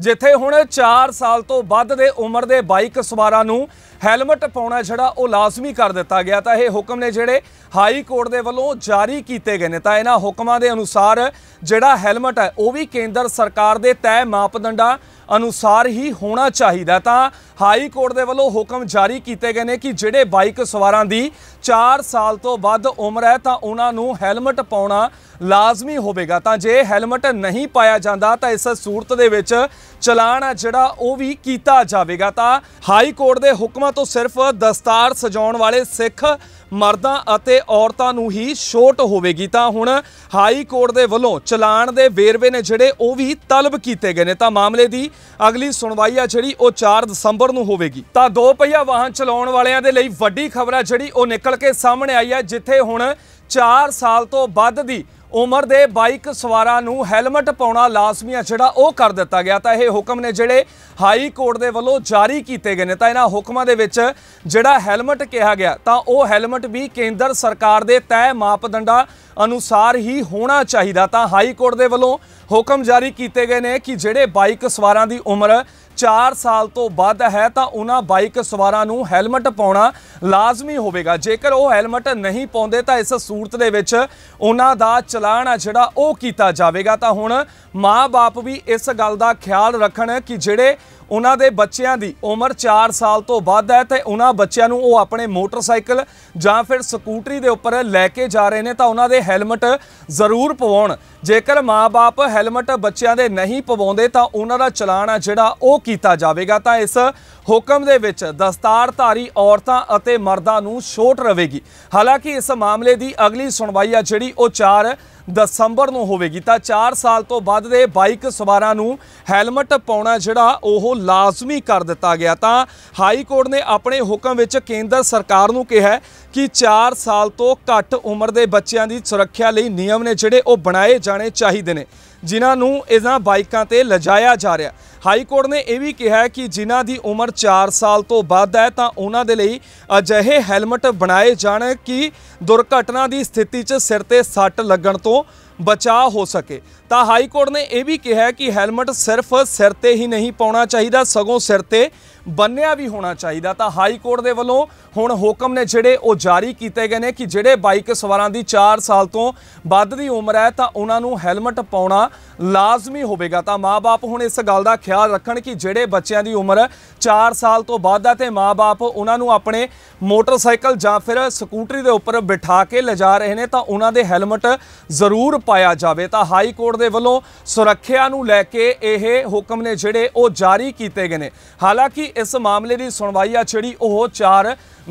ਜਿੱਥੇ ਹੁਣ 4 ਸਾਲ ਤੋਂ ਵੱਧ ਦੇ ਉਮਰ ਦੇ ਬਾਈਕ ਸਵਾਰਾਂ ਨੂੰ ਹੈਲਮਟ ਪਾਉਣਾ ਜਿਹੜਾ ਉਹ ਲਾਜ਼ਮੀ ਕਰ ਦਿੱਤਾ ਗਿਆ ਤਾਂ ਇਹ ਹੁਕਮ ਨੇ ਜਿਹੜੇ ਹਾਈ ਕੋਰਟ ਦੇ ਵੱਲੋਂ ਜਾਰੀ ਕੀਤੇ ਗਏ ਨੇ ਤਾਂ ਇਹਨਾਂ ਹੁਕਮਾਂ ਦੇ ਅਨੁਸਾਰ ਜਿਹੜਾ ਹੈਲਮਟ ਹੈ ਉਹ ਵੀ ਕੇਂਦਰ ਸਰਕਾਰ ਦੇ ਤੈਅ ਮਾਪਦੰਡਾਂ ਅਨੁਸਾਰ ਹੀ ਹੋਣਾ ਚਾਹੀਦਾ ਤਾਂ ਹਾਈ ਕੋਰਟ ਦੇ ਵੱਲੋਂ ਹੁਕਮ ਜਾਰੀ ਕੀਤੇ ਗਏ ਨੇ ਕਿ ਜਿਹੜੇ ਬਾਈਕ ਸਵਾਰਾਂ ਦੀ 4 ਸਾਲ ਤੋਂ ਵੱਧ ਉਮਰ ਹੈ ਤਾਂ ਉਹਨਾਂ ਨੂੰ ਹੈਲਮਟ ਪਾਉਣਾ ਲਾਜ਼ਮੀ ਹੋਵੇਗਾ ਤਾਂ ਜੇ ਹੈਲਮਟ ਨਹੀਂ ਪਾਇਆ ਜਾਂਦਾ ਤਾਂ ਇਸ ਸੂਰਤ ਦੇ ਵਿੱਚ ਚਲਾਨ ਆ ਜਿਹੜਾ ਉਹ ਵੀ ਕੀਤਾ ਜਾਵੇਗਾ ਤਾਂ ਹਾਈ ਕੋਰਟ ਦੇ ਹੁਕਮਾਂ ਤੋਂ ਸਿਰਫ ਦਸਤਾਰ ਸਜਾਉਣ ਵਾਲੇ ਸਿੱਖ ਮਰਦਾਂ ਅਤੇ ਔਰਤਾਂ ਨੂੰ ਹੀ ਛੋਟ ਹੋਵੇਗੀ ਤਾਂ ਹੁਣ ਹਾਈ ਕੋਰਟ ਦੇ ਵੱਲੋਂ ਚਲਾਨ ਦੇ ਵੇਰਵੇ ਨੇ ਜਿਹੜੇ ਉਹ ਵੀ ਤਲਬ ਕੀਤੇ ਗਏ ਨੇ ਤਾਂ ਮਾਮਲੇ ਦੀ ਅਗਲੀ ਸੁਣਵਾਈ ਆ ਜਿਹੜੀ ਉਹ 4 ਦਸੰਬਰ ਨੂੰ ਹੋਵੇਗੀ ਤਾਂ ਦੋ ਪਹੀਆ ਵਾਹਨ ਚਲਾਉਣ ਵਾਲਿਆਂ ਦੇ ਲਈ ਵੱਡੀ ਖਬਰ ਆ ਜਿਹੜੀ ਉਹ ਨਿਕਲ ਕੇ ਸਾਹਮਣੇ ਆਈ ਹੈ ਜਿੱਥੇ ਹੁਣ 4 ਸਾਲ ਤੋਂ ਵੱਧ ਦੀ ਉਮਰ ਦੇ ਬਾਈਕ ਸਵਾਰਾਂ ਨੂੰ ਹੈਲਮਟ ਪਾਉਣਾ ਲਾਜ਼ਮੀ ਆ ਜਿਹੜਾ ਉਹ ਕਰ ਦਿੱਤਾ ਗਿਆ ਤਾਂ ਇਹ ਹੁਕਮ ਨੇ ਜਿਹੜੇ ਹਾਈ ਕੋਰਟ ਦੇ ਵੱਲੋਂ ਜਾਰੀ ਕੀਤੇ ਗਏ ਨੇ ਤਾਂ ਇਹਨਾਂ ਹੁਕਮਾਂ ਦੇ ਵਿੱਚ ਜਿਹੜਾ ਹੈਲਮਟ ਕਿਹਾ ਗਿਆ ਤਾਂ ਉਹ ਹੈਲਮਟ ਇਲਾਜ ਵੀ ਕੇਂਦਰ ਸਰਕਾਰ ਦੇ ਤੈਅ ਮਾਪਦੰਡਾਂ ਅਨੁਸਾਰ ਹੀ ਹੋਣਾ ਚਾਹੀਦਾ ਤਾਂ ਹਾਈ ਕੋਰਟ ਦੇ ਵੱਲੋਂ ਹੁਕਮ ਜਾਰੀ ਕੀਤੇ ਗਏ ਨੇ ਕਿ ਜਿਹੜੇ ਬਾਈਕ ਸਵਾਰਾਂ ਦੀ ਉਮਰ 4 ਸਾਲ ਤੋਂ ਵੱਧ ਹੈ ਤਾਂ ਉਹਨਾਂ ਬਾਈਕ ਸਵਾਰਾਂ ਨੂੰ ਹੈਲਮਟ ਪਾਉਣਾ ਲਾਜ਼ਮੀ ਹੋਵੇਗਾ ਜੇਕਰ ਉਹ ਹੈਲਮਟ ਨਹੀਂ ਪਾਉਂਦੇ ਤਾਂ ਇਸ ਸੂਰਤ ਦੇ ਵਿੱਚ ਉਹਨਾਂ ਦਾ ਚਲਾਨ ਆ ਜਿਹੜਾ ਉਹ ਕੀਤਾ ਜਾਵੇਗਾ ਤਾਂ ਹੁਣ ਮਾਪੇ ਵੀ ਇਸ ਗੱਲ ਦਾ ਖਿਆਲ ਰੱਖਣ ਕਿ ਜਿਹੜੇ ਉਹਨਾਂ ਦੇ ਬੱਚਿਆਂ ਦੀ ਉਮਰ 4 ਸਾਲ ਤੋਂ ਵੱਧ ਹੈ ਤੇ ਉਹਨਾਂ ਬੱਚਿਆਂ ਨੂੰ ਉਹ ਆਪਣੇ ਮੋਟਰਸਾਈਕਲ ਜਾਂ ਫਿਰ ਸਕੂਟਰੀ ਦੇ ਉੱਪਰ ਲੈ ਕੇ ਜਾ ਰਹੇ ਨੇ ਤਾਂ ਉਹਨਾਂ ਦੇ ਹੈਲਮਟ ਜ਼ਰੂਰ ਪਵਾਉਣ ਜੇਕਰ ਮਾਪੇ ਹੈਲਮਟ ਬੱਚਿਆਂ ਦੇ ਨਹੀਂ ਪਵਾਉਂਦੇ ਤਾਂ ਉਹਨਾਂ ਦਾ ਚਲਾਨ ਆ ਜਿਹੜਾ ਉਹ ਕੀਤਾ ਜਾਵੇਗਾ ਤਾਂ ਇਸ ਹੁਕਮ ਦੇ ਵਿੱਚ ਦਸਤਾਰਧਾਰੀ ਔਰਤਾਂ ਅਤੇ ਮਰਦਾਂ ਨੂੰ ਛੋਟ ਰਹੇਗੀ ਹਾਲਾਂਕਿ ਇਸ ਮਾਮਲੇ ਦੀ ਅਗਲੀ ਸੁਣਵਾਈ ਆ ਜਿਹੜੀ ਉਹ 4 ਦਸੰਬਰ ਨੂੰ ਹੋਵੇਗੀ ਤਾਂ 4 ਸਾਲ ਤੋਂ ਵੱਧ ਦੇ ਬਾਈਕ ਸਵਾਰਾਂ ਨੂੰ ਹੈਲਮਟ ਪਾਉਣਾ ਜਿਹੜਾ ਉਹ ਲਾਜ਼ਮੀ ਕਰ ਦਿੱਤਾ ਗਿਆ ਤਾਂ ਹਾਈ ਕੋਰਟ ਨੇ ਆਪਣੇ ਹੁਕਮ ਵਿੱਚ ਕੇਂਦਰ ਸਰਕਾਰ ਨੂੰ ਕਿਹਾ ਕਿ 4 ਸਾਲ ਤੋਂ ਘੱਟ ਉਮਰ ਦੇ ਬੱਚਿਆਂ ਦੀ ਸੁਰੱਖਿਆ ਲਈ ਨਿਯਮ ਨੇ ਜਿਹੜੇ ਉਹ ਬਣਾਏ ਜਾਣੇ ਚਾਹੀਦੇ ਨੇ ਜਿਨ੍ਹਾਂ ਨੂੰ ਇਹਨਾਂ ਬਾਈਕਾਂ ਤੇ ਲਜਾਇਆ ਜਾ ਰਿਹਾ ਹਾਈ ਕੋਰਟ ਨੇ ਇਹ ਵੀ ਕਿਹਾ ਕਿ ਜਿਨ੍ਹਾਂ ਦੀ ਉਮਰ 4 ਸਾਲ ਤੋਂ ਵੱਧ ਹੈ ਤਾਂ ਉਹਨਾਂ ਦੇ ਲਈ ਅਜਿਹੇ ਹੈਲਮਟ ਬਣਾਏ ਜਾਣ ਕਿ ਦੁਰਘਟਨਾ ਦੀ ਸਥਿਤੀ 'ਚ ਸਿਰ ਤੇ ਸੱਟ ਲੱਗਣ ਤੋਂ ਬਚਾਅ ਹੋ ਸਕੇ ਤਾਂ ਹਾਈ ਕੋਰਟ ਨੇ ਇਹ ਵੀ ਕਿਹਾ ਕਿ ਹੈਲਮਟ ਸਿਰਫ ਸਿਰ ਤੇ ਹੀ ਨਹੀਂ ਪਾਉਣਾ ਚਾਹੀਦਾ ਸਗੋਂ ਸਿਰ ਤੇ ਬੰਨਿਆ ਵੀ ਹੋਣਾ ਚਾਹੀਦਾ ਤਾਂ ਹਾਈ ਕੋਰਟ ਦੇ ਵੱਲੋਂ ਹੁਣ ਹੁਕਮ ਨੇ ਜਿਹੜੇ ਉਹ ਜਾਰੀ ਕੀਤੇ ਗਏ ਨੇ ਕਿ ਜਿਹੜੇ ਬਾਈਕ ਸਵਾਰਾਂ ਦੀ 4 ਸਾਲ ਤੋਂ ਵੱਧ ਦੀ ਉਮਰ ਹੈ ਤਾਂ ਉਹਨਾਂ ਨੂੰ ਹੈਲਮਟ ਪਾਉਣਾ ਲਾਜ਼ਮੀ ਹੋਵੇਗਾ ਤਾਂ ਮਾਪੇ ਹੁਣ ਇਸ ਗੱਲ ਦਾ ਖਿਆਲ ਰੱਖਣ ਕਿ ਜਿਹੜੇ ਬੱਚਿਆਂ ਦੀ ਉਮਰ 4 ਸਾਲ ਤੋਂ ਵੱਧ ਹੈ ਤੇ ਮਾਪੇ ਉਹਨਾਂ ਨੂੰ ਆਪਣੇ ਮੋਟਰਸਾਈਕਲ ਜਾਂ ਫਿਰ ਸਕੂਟਰੀ ਦੇ ਉੱਪਰ ਬਿਠਾ ਕੇ ਲਿਜਾ ਰਹੇ ਨੇ ਤਾਂ ਉਹਨਾਂ ਦੇ ਹੈਲਮਟ ਜ਼ਰੂਰ ਪਾਇਆ ਜਾਵੇ ਤਾਂ ਹਾਈ ਕੋਰਟ ਬੋਰਡ ਦੇ ਵੱਲੋਂ ਸੁਰੱਖਿਆ ਨੂੰ ਲੈ ਕੇ ਇਹ ਹੁਕਮ ਨੇ ਜਿਹੜੇ ਉਹ ਜਾਰੀ ਕੀਤੇ ਗਏ ਨੇ ਹਾਲਾਂਕਿ ਇਸ ਮਾਮਲੇ ਦੀ ਸੁਣਵਾਈ ਆ ਜਿਹੜੀ ਉਹ 4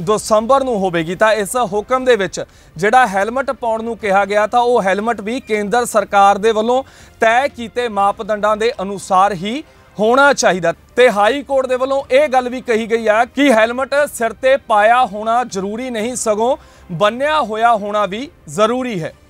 ਦਸੰਬਰ ਨੂੰ ਹੋਵੇਗੀ ਤਾਂ ਇਸ ਹੁਕਮ ਦੇ ਵਿੱਚ ਜਿਹੜਾ ਹੈਲਮਟ ਪਾਉਣ ਨੂੰ ਕਿਹਾ ਗਿਆ ਤਾਂ ਉਹ ਹੈਲਮਟ ਵੀ ਕੇਂਦਰ ਸਰਕਾਰ ਦੇ ਵੱਲੋਂ ਤੈਅ ਕੀਤੇ ਮਾਪਦੰਡਾਂ ਦੇ ਅਨੁਸਾਰ ਹੀ ਹੋਣਾ ਚਾਹੀਦਾ ਤੇ ਹਾਈ ਕੋਰਟ ਦੇ ਵੱਲੋਂ ਇਹ ਗੱਲ ਵੀ ਕਹੀ ਗਈ ਆ ਕਿ ਹੈਲਮਟ ਸਿਰ ਤੇ ਪਾਇਆ ਹੋਣਾ ਜ਼ਰੂਰੀ ਨਹੀਂ ਸਗੋਂ ਬੰਨਿਆ ਹੋਇਆ ਹੋਣਾ ਵੀ ਜ਼ਰੂਰੀ ਹੈ